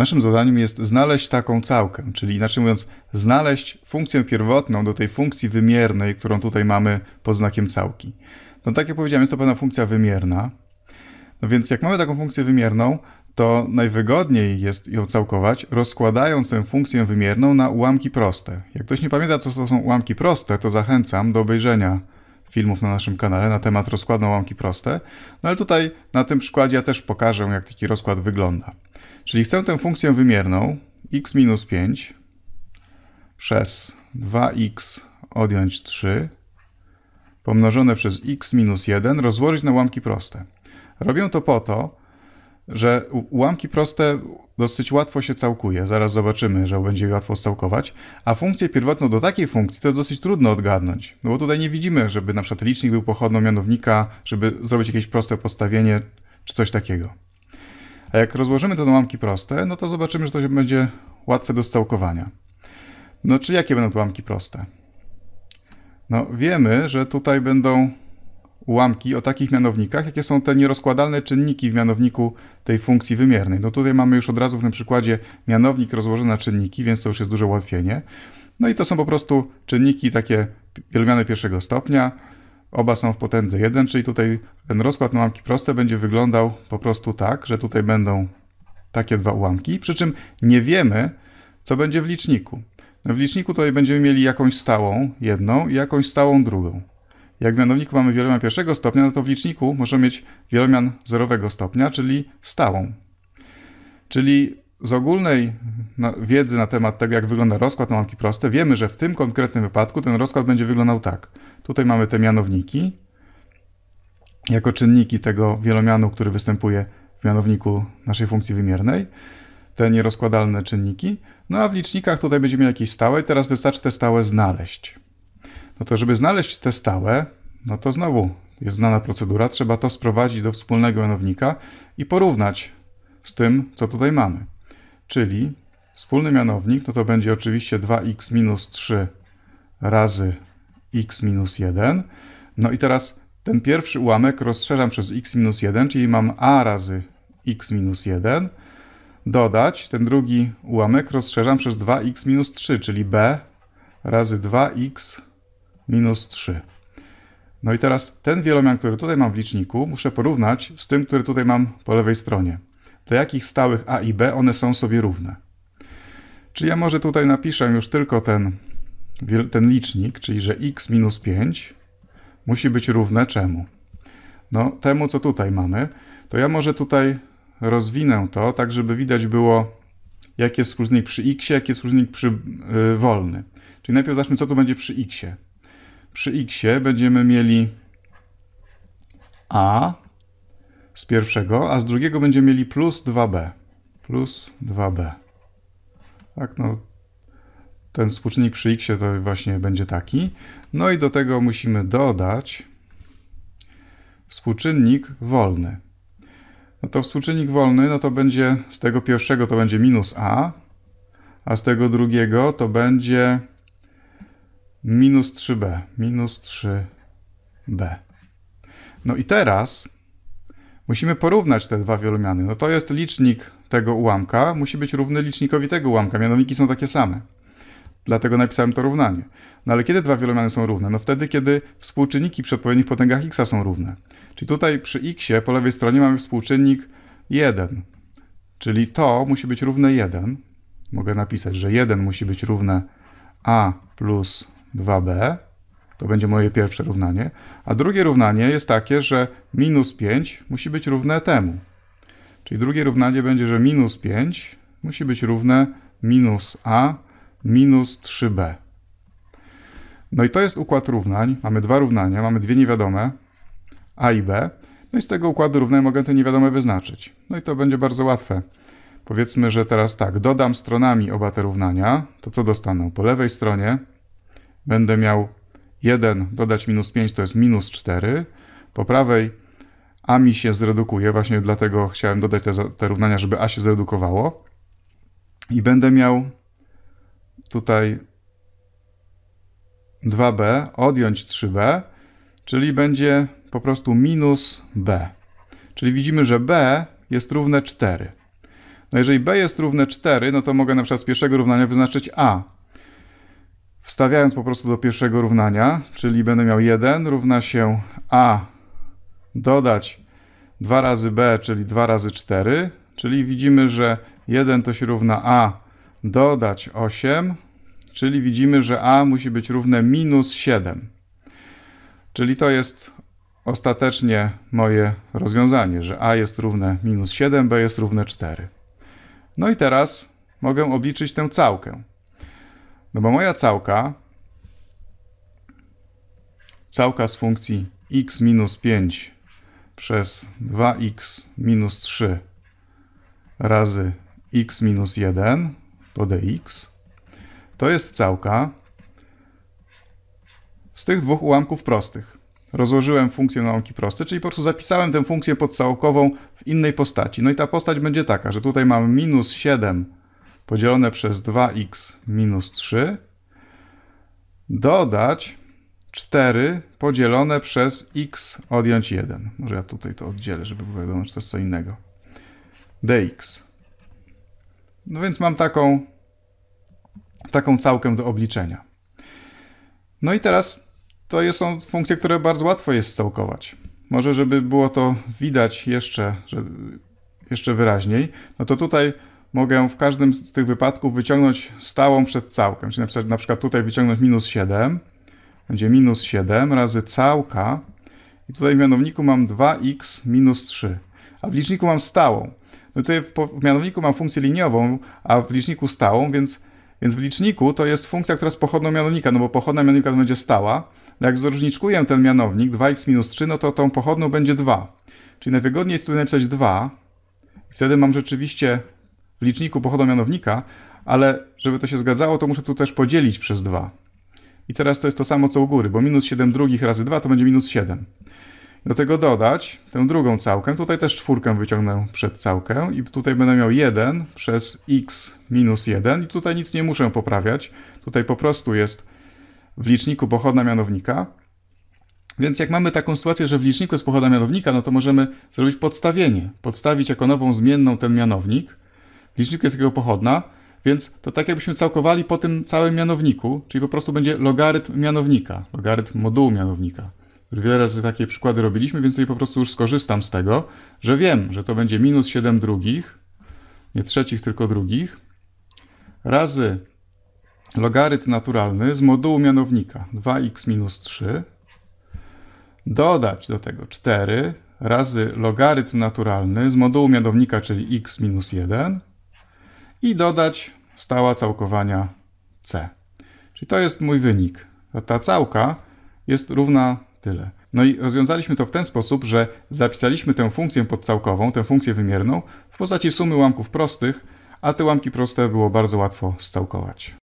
Naszym zadaniem jest znaleźć taką całkę, czyli inaczej mówiąc, znaleźć funkcję pierwotną do tej funkcji wymiernej, którą tutaj mamy pod znakiem całki. No tak jak powiedziałem, jest to pewna funkcja wymierna. No więc jak mamy taką funkcję wymierną, to najwygodniej jest ją całkować, rozkładając tę funkcję wymierną na ułamki proste. Jak ktoś nie pamięta, co to są ułamki proste, to zachęcam do obejrzenia filmów na naszym kanale na temat rozkładu na ułamki proste. No ale tutaj na tym przykładzie ja też pokażę, jak taki rozkład wygląda. Czyli chcę tę funkcję wymierną x minus 5 przez 2x odjąć 3 pomnożone przez x minus 1 rozłożyć na ułamki proste. Robię to po to, że ułamki proste dosyć łatwo się całkuje. Zaraz zobaczymy, że będzie łatwo całkować. A funkcję pierwotną do takiej funkcji to jest dosyć trudno odgadnąć. No bo tutaj nie widzimy, żeby na przykład licznik był pochodną mianownika, żeby zrobić jakieś proste postawienie czy coś takiego. A jak rozłożymy te ułamki proste, no to zobaczymy, że to będzie łatwe do scałkowania. No czy jakie będą ułamki proste? No wiemy, że tutaj będą ułamki o takich mianownikach, jakie są te nierozkładalne czynniki w mianowniku tej funkcji wymiernej. No tutaj mamy już od razu w tym przykładzie mianownik rozłożony na czynniki, więc to już jest duże ułatwienie. No i to są po prostu czynniki takie wielomiany pierwszego stopnia, Oba są w potędze 1, czyli tutaj ten rozkład na ułamki proste będzie wyglądał po prostu tak, że tutaj będą takie dwa ułamki, przy czym nie wiemy, co będzie w liczniku. No w liczniku tutaj będziemy mieli jakąś stałą jedną i jakąś stałą drugą. Jak w mianowniku mamy wielomian pierwszego stopnia, no to w liczniku możemy mieć wielomian zerowego stopnia, czyli stałą. Czyli z ogólnej wiedzy na temat tego, jak wygląda rozkład na łamki proste, wiemy, że w tym konkretnym wypadku ten rozkład będzie wyglądał tak. Tutaj mamy te mianowniki jako czynniki tego wielomianu, który występuje w mianowniku naszej funkcji wymiernej, te nierozkładalne czynniki. No a w licznikach tutaj będziemy mieli jakieś stałe i teraz wystarczy te stałe znaleźć. No to żeby znaleźć te stałe, no to znowu jest znana procedura, trzeba to sprowadzić do wspólnego mianownika i porównać z tym, co tutaj mamy. Czyli wspólny mianownik, no to będzie oczywiście 2x minus 3 razy x minus 1. No i teraz ten pierwszy ułamek rozszerzam przez x minus 1, czyli mam a razy x minus 1. Dodać ten drugi ułamek rozszerzam przez 2x minus 3, czyli b razy 2x minus 3. No i teraz ten wielomian, który tutaj mam w liczniku, muszę porównać z tym, który tutaj mam po lewej stronie to jakich stałych A i B one są sobie równe. Czy ja może tutaj napiszę już tylko ten, ten licznik, czyli że x minus 5 musi być równe czemu? No temu, co tutaj mamy. To ja może tutaj rozwinę to, tak żeby widać było, jaki jest współczynnik przy x, jaki jest współczynnik przy yy, wolny. Czyli najpierw zobaczmy, co tu będzie przy x. Przy x będziemy mieli a z pierwszego, a z drugiego będziemy mieli plus 2b. Plus 2b. Tak, no ten współczynnik przy x to właśnie będzie taki. No i do tego musimy dodać współczynnik wolny. No to współczynnik wolny, no to będzie z tego pierwszego to będzie minus a, a z tego drugiego to będzie minus 3b. Minus 3b. No i teraz Musimy porównać te dwa wielomiany. No to jest licznik tego ułamka, musi być równy licznikowi tego ułamka, mianowniki są takie same. Dlatego napisałem to równanie. No ale kiedy dwa wielomiany są równe? No wtedy, kiedy współczynniki przy odpowiednich potęgach x są równe. Czyli tutaj przy x po lewej stronie mamy współczynnik 1. Czyli to musi być równe 1. Mogę napisać, że 1 musi być równe a plus 2b. To będzie moje pierwsze równanie. A drugie równanie jest takie, że minus 5 musi być równe temu. Czyli drugie równanie będzie, że minus 5 musi być równe minus a minus 3b. No i to jest układ równań. Mamy dwa równania, mamy dwie niewiadome, a i b. No i z tego układu równań mogę te niewiadome wyznaczyć. No i to będzie bardzo łatwe. Powiedzmy, że teraz tak, dodam stronami oba te równania, to co dostanę? Po lewej stronie będę miał 1 dodać minus 5 to jest minus 4. Po prawej a mi się zredukuje, właśnie dlatego chciałem dodać te, te równania, żeby a się zredukowało. I będę miał tutaj 2b odjąć 3b, czyli będzie po prostu minus b. Czyli widzimy, że b jest równe 4. No jeżeli b jest równe 4, no to mogę na przykład z pierwszego równania wyznaczyć a, wstawiając po prostu do pierwszego równania, czyli będę miał 1 równa się a dodać 2 razy b, czyli 2 razy 4, czyli widzimy, że 1 to się równa a dodać 8, czyli widzimy, że a musi być równe minus 7. Czyli to jest ostatecznie moje rozwiązanie, że a jest równe minus 7, b jest równe 4. No i teraz mogę obliczyć tę całkę. No bo moja całka, całka z funkcji x minus 5 przez 2x minus 3 razy x minus 1 to dx, to jest całka z tych dwóch ułamków prostych. Rozłożyłem funkcję na ułamki proste, czyli po prostu zapisałem tę funkcję podcałkową w innej postaci. No i ta postać będzie taka, że tutaj mamy minus 7 podzielone przez 2x minus 3 dodać 4 podzielone przez x odjąć 1. Może ja tutaj to oddzielę, żeby było wiadomo, czy to jest co innego. dx. No więc mam taką, taką całkę do obliczenia. No i teraz to są funkcje, które bardzo łatwo jest całkować. Może żeby było to widać jeszcze, że, jeszcze wyraźniej, no to tutaj mogę w każdym z tych wypadków wyciągnąć stałą przed całkiem. Czyli na przykład, na przykład tutaj wyciągnąć minus 7, będzie minus 7 razy całka. I tutaj w mianowniku mam 2x minus 3, a w liczniku mam stałą. No tutaj w mianowniku mam funkcję liniową, a w liczniku stałą, więc, więc w liczniku to jest funkcja, która jest pochodną mianownika, no bo pochodna mianownika będzie stała. No jak zróżniczkuję ten mianownik 2x minus 3, no to tą pochodną będzie 2. Czyli najwygodniej jest tutaj napisać 2. Wtedy mam rzeczywiście w liczniku pochodu mianownika, ale żeby to się zgadzało, to muszę tu też podzielić przez 2. I teraz to jest to samo co u góry, bo minus 7 drugich razy 2 to będzie minus 7. Do tego dodać tę drugą całkę, tutaj też czwórkę wyciągnę przed całkę i tutaj będę miał 1 przez x minus 1 i tutaj nic nie muszę poprawiać. Tutaj po prostu jest w liczniku pochodna mianownika. Więc jak mamy taką sytuację, że w liczniku jest pochodna mianownika, no to możemy zrobić podstawienie. Podstawić jako nową zmienną ten mianownik liczniku jest jego pochodna, więc to tak jakbyśmy całkowali po tym całym mianowniku, czyli po prostu będzie logarytm mianownika, logarytm modułu mianownika. Już wiele razy takie przykłady robiliśmy, więc tutaj po prostu już skorzystam z tego, że wiem, że to będzie minus 7 drugich, nie trzecich, tylko drugich, razy logarytm naturalny z modułu mianownika 2x minus 3, dodać do tego 4 razy logarytm naturalny z modułu mianownika, czyli x minus 1, i dodać stała całkowania C. Czyli to jest mój wynik. Ta całka jest równa tyle. No i rozwiązaliśmy to w ten sposób, że zapisaliśmy tę funkcję podcałkową, tę funkcję wymierną w postaci sumy łamków prostych, a te łamki proste było bardzo łatwo scałkować.